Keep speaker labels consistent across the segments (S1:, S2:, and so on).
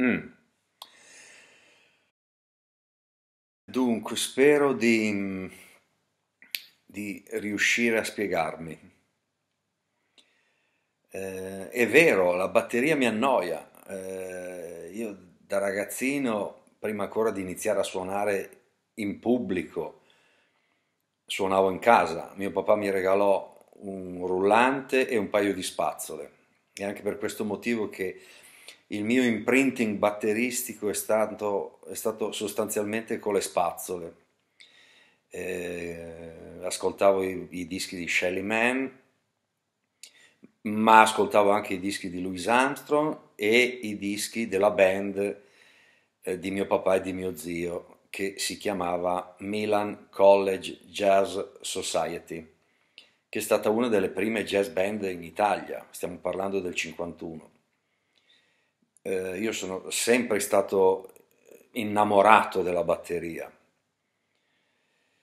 S1: Mm. Dunque, spero di, mm, di, riuscire a spiegarmi. Eh, è vero, la batteria mi annoia. Eh, io da ragazzino, prima ancora di iniziare a suonare in pubblico, suonavo in casa. Mio papà mi regalò un rullante e un paio di spazzole. E anche per questo motivo che il mio imprinting batteristico è stato, è stato sostanzialmente con le spazzole. Eh, ascoltavo i, i, dischi di Shelly Mann, ma ascoltavo anche i dischi di Louis Armstrong e i dischi della band eh, di mio papà e di mio zio che si chiamava Milan College Jazz Society, che è stata una delle prime jazz band in Italia, stiamo parlando del 51 eh, io sono sempre stato innamorato della batteria,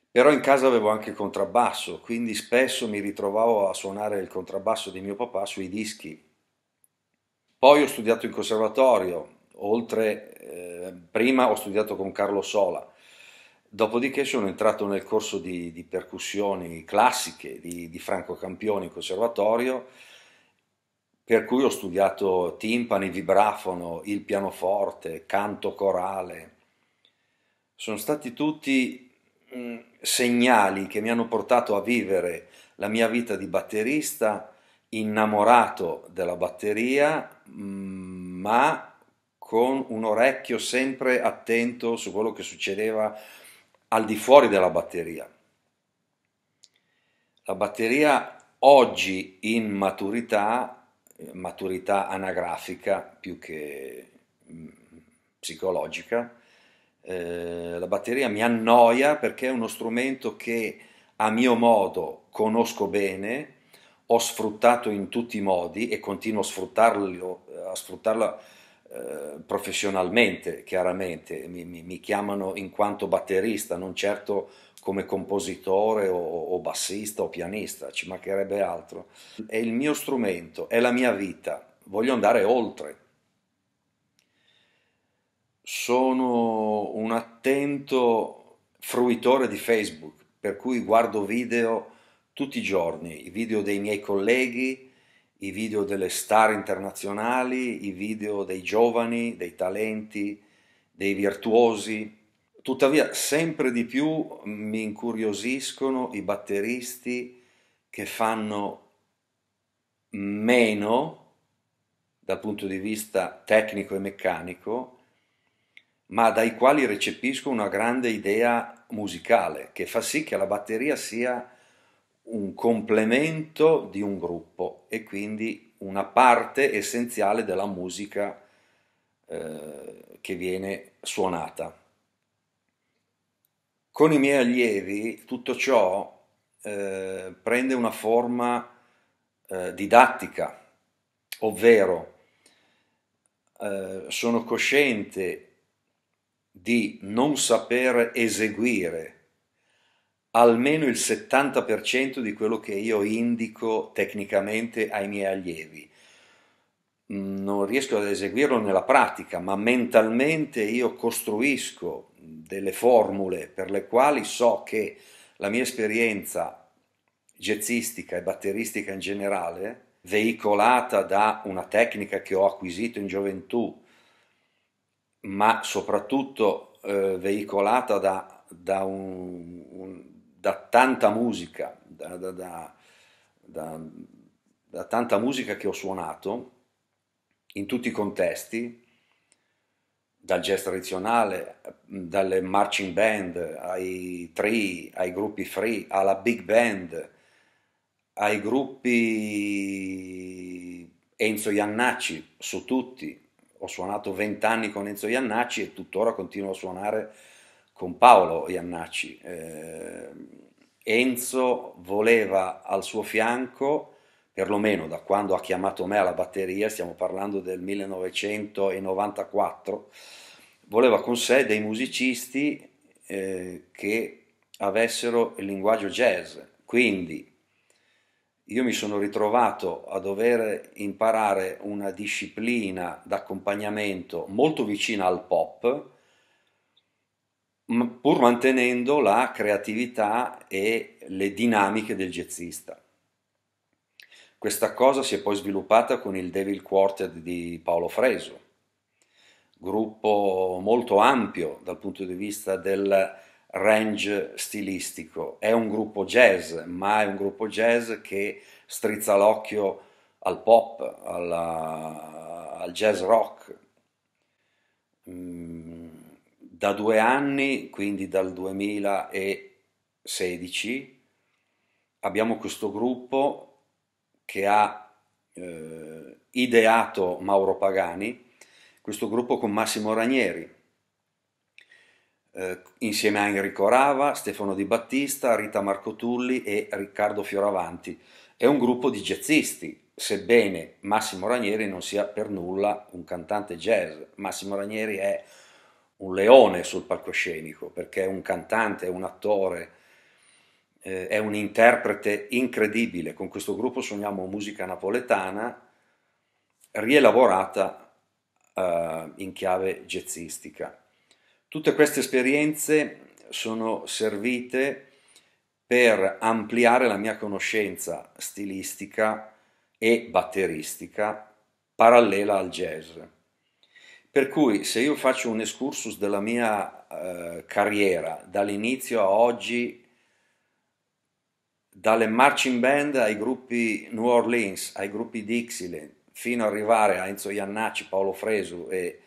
S1: però in casa avevo anche il contrabbasso, quindi spesso mi ritrovavo a suonare il contrabbasso di mio papà sui dischi. Poi ho studiato in conservatorio, oltre, eh, prima ho studiato con Carlo Sola, Dopodiché sono entrato nel corso di, di percussioni classiche di, di Franco Campioni in conservatorio per cui ho studiato timpani, vibrafono, il pianoforte, canto corale. Sono stati tutti mm, segnali che mi hanno portato a vivere la mia vita di batterista innamorato della batteria, mm, ma con un orecchio sempre attento su quello che succedeva al di fuori della batteria. La batteria oggi in maturità maturità anagrafica più che mm, psicologica. Eh, la batteria mi annoia perché è uno strumento che a mio modo conosco bene, ho sfruttato in tutti i modi e continuo a sfruttarlo, a sfruttarlo eh, professionalmente, chiaramente. Mi, mi, mi, chiamano in quanto batterista, non certo come compositore o, o, bassista o pianista, ci mancherebbe altro. È il mio strumento, è la mia vita, voglio andare oltre. Sono un attento fruitore di Facebook, per cui guardo video tutti i giorni, i video dei miei colleghi, i video delle star internazionali, i video dei giovani, dei talenti, dei virtuosi Tuttavia, sempre di più mi incuriosiscono i batteristi che fanno meno dal punto di vista tecnico e meccanico, ma dai quali recepisco una grande idea musicale che fa sì che la batteria sia un complemento di un gruppo e quindi una parte essenziale della musica eh, che viene suonata. Con i miei allievi tutto ciò eh, prende una forma eh, didattica, ovvero eh, sono cosciente di non saper eseguire almeno il 70% di quello che io indico tecnicamente ai miei allievi non riesco ad eseguirlo nella pratica, ma mentalmente io costruisco delle formule per le quali so che la mia esperienza jazzistica e batteristica in generale, veicolata da una tecnica che ho acquisito in gioventù, ma soprattutto eh, veicolata da, da, un, un, da, tanta musica, da, da tanta musica che ho suonato, in tutti i contesti, dal jazz tradizionale, dalle marching band ai tree, ai gruppi free, alla big band, ai gruppi Enzo Iannacci, su tutti. Ho suonato vent'anni con Enzo Iannacci e tuttora continuo a suonare con Paolo Iannacci. Eh, Enzo voleva al suo fianco perlomeno da quando ha chiamato me alla batteria, stiamo parlando del 1994, voleva con sé dei musicisti eh, che avessero il linguaggio jazz. Quindi io mi sono ritrovato a dover imparare una disciplina d'accompagnamento molto vicina al pop, pur mantenendo la creatività e le dinamiche del jazzista. Questa cosa si è poi sviluppata con il Devil Quartet di Paolo Freso, gruppo molto ampio dal punto di vista del range stilistico. È un gruppo jazz, ma è un gruppo jazz che strizza l'occhio al pop, alla, al jazz rock. Mm, da due anni, quindi dal 2016, abbiamo questo gruppo che ha eh, ideato Mauro Pagani, questo gruppo con Massimo Ranieri, eh, insieme a Enrico Rava, Stefano Di Battista, Rita Marco Tulli e Riccardo Fioravanti. È un gruppo di jazzisti, sebbene Massimo Ranieri non sia per nulla un cantante jazz. Massimo Ranieri è un leone sul palcoscenico perché è un cantante, è un attore, eh, è un interprete incredibile, con questo gruppo suoniamo musica napoletana rielaborata eh, in chiave jazzistica. Tutte queste esperienze sono servite per ampliare la mia conoscenza stilistica e batteristica parallela al jazz. Per cui se io faccio un excursus della mia eh, carriera dall'inizio a oggi dalle marching band ai gruppi New Orleans, ai gruppi Dixieland, fino ad arrivare a Enzo Iannacci, Paolo Fresu e,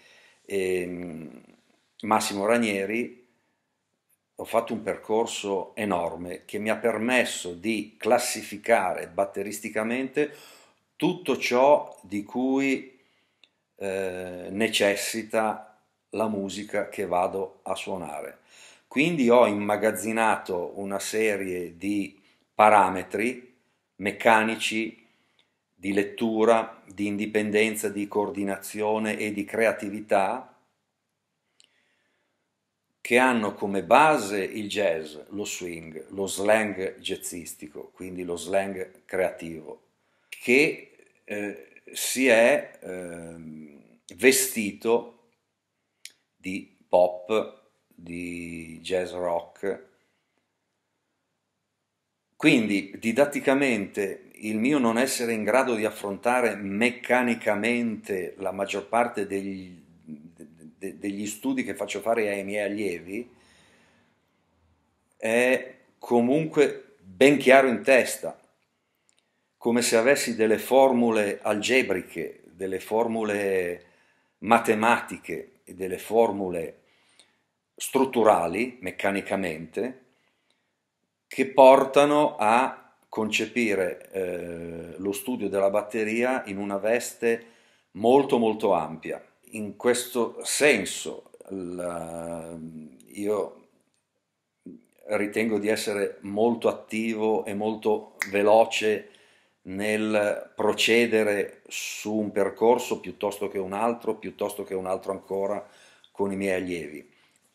S1: e mm, Massimo Ranieri, ho fatto un percorso enorme che mi ha permesso di classificare batteristicamente tutto ciò di cui eh, necessita la musica che vado a suonare. Quindi ho immagazzinato una serie di parametri meccanici di lettura, di indipendenza, di coordinazione e di creatività che hanno come base il jazz, lo swing, lo slang jazzistico, quindi lo slang creativo, che eh, si è eh, vestito di pop, di jazz rock, quindi didatticamente il mio non essere in grado di affrontare meccanicamente la maggior parte degli, de, degli studi che faccio fare ai miei allievi è comunque ben chiaro in testa, come se avessi delle formule algebriche, delle formule matematiche e delle formule strutturali meccanicamente che portano a concepire eh, lo studio della batteria in una veste molto molto ampia. In questo senso la, io ritengo di essere molto attivo e molto veloce nel procedere su un percorso piuttosto che un altro, piuttosto che un altro ancora con i miei allievi.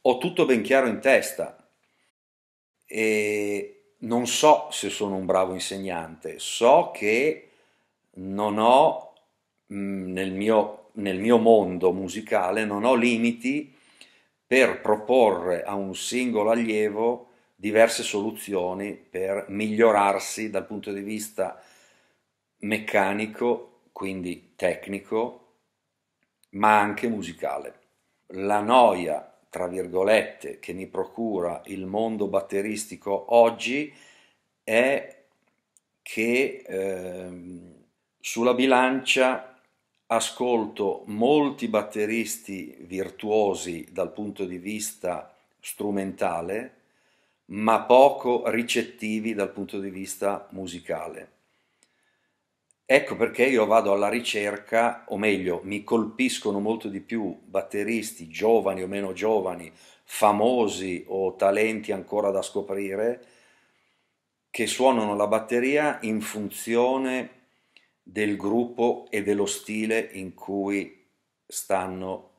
S1: Ho tutto ben chiaro in testa, e non so se sono un bravo insegnante, so che non ho mm, nel mio, nel mio mondo musicale, non ho limiti per proporre a un singolo allievo diverse soluzioni per migliorarsi dal punto di vista meccanico, quindi tecnico, ma anche musicale. La noia tra virgolette, che mi procura il mondo batteristico oggi è che eh, sulla bilancia ascolto molti batteristi virtuosi dal punto di vista strumentale, ma poco ricettivi dal punto di vista musicale. Ecco perché io vado alla ricerca, o meglio, mi colpiscono molto di più batteristi giovani o meno giovani, famosi o talenti ancora da scoprire, che suonano la batteria in funzione del gruppo e dello stile in cui stanno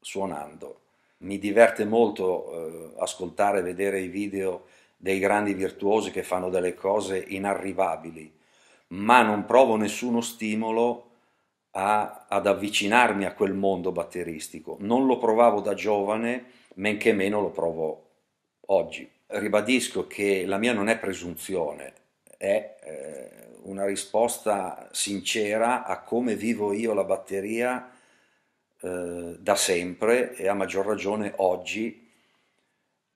S1: suonando. Mi diverte molto eh, ascoltare e vedere i video dei grandi virtuosi che fanno delle cose inarrivabili ma non provo nessuno stimolo a, ad avvicinarmi a quel mondo batteristico. Non lo provavo da giovane, men che meno lo provo oggi. Ribadisco che la mia non è presunzione, è eh, una risposta sincera a come vivo io la batteria eh, da sempre e a maggior ragione oggi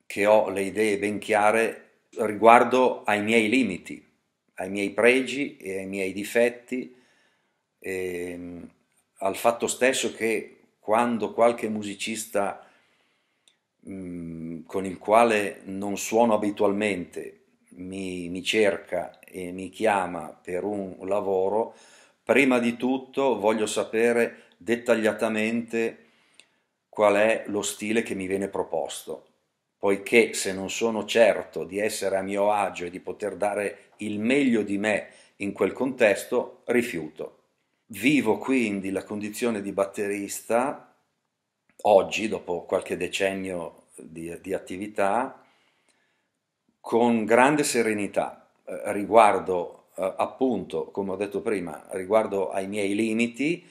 S1: che ho le idee ben chiare riguardo ai miei limiti ai miei pregi e ai miei difetti, e, ehm, al fatto stesso che quando qualche musicista mh, mm, con il quale non suono abitualmente mi, mi cerca e mi chiama per un lavoro, prima di tutto voglio sapere dettagliatamente qual è lo stile che mi viene proposto poiché se non sono certo di essere a mio agio e di poter dare il meglio di me in quel contesto, rifiuto. Vivo quindi la condizione di batterista oggi, dopo qualche decennio di, di attività, con grande serenità eh, riguardo eh, appunto, come ho detto prima, riguardo ai miei limiti,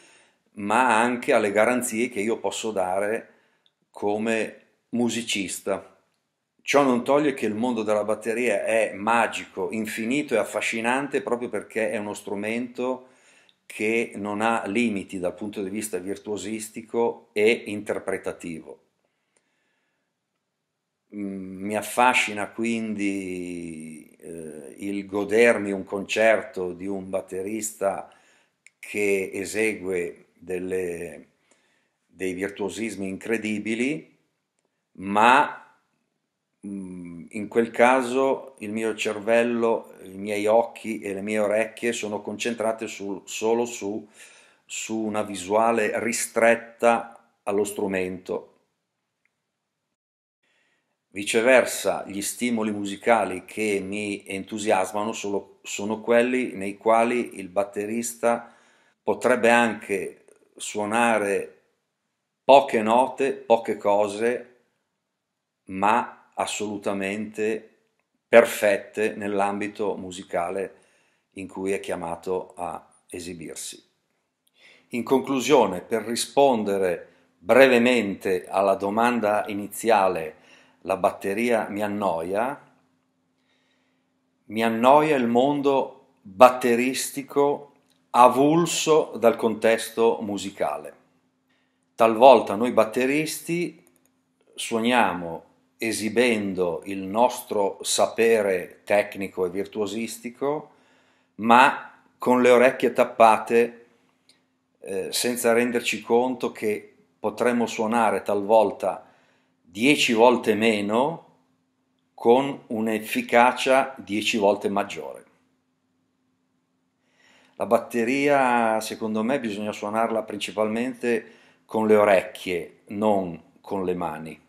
S1: ma anche alle garanzie che io posso dare come musicista. Ciò non toglie che il mondo della batteria è magico, infinito e affascinante proprio perché è uno strumento che non ha limiti dal punto di vista virtuosistico e interpretativo. Mm, mi affascina quindi eh, il godermi un concerto di un batterista che esegue delle, dei virtuosismi incredibili, ma Mm, in quel caso il mio cervello, i miei occhi e le mie orecchie sono concentrate su, solo su, su una visuale ristretta allo strumento. Viceversa, gli stimoli musicali che mi entusiasmano sono, sono quelli nei quali il batterista potrebbe anche suonare poche note, poche cose, ma assolutamente perfette nell'ambito musicale in cui è chiamato a esibirsi. In conclusione, per rispondere brevemente alla domanda iniziale, la batteria mi annoia, mi annoia il mondo batteristico avulso dal contesto musicale. Talvolta noi batteristi suoniamo esibendo il nostro sapere tecnico e virtuosistico, ma con le orecchie tappate, eh, senza renderci conto che potremmo suonare talvolta dieci volte meno con un'efficacia dieci volte maggiore. La batteria, secondo me, bisogna suonarla principalmente con le orecchie, non con le mani.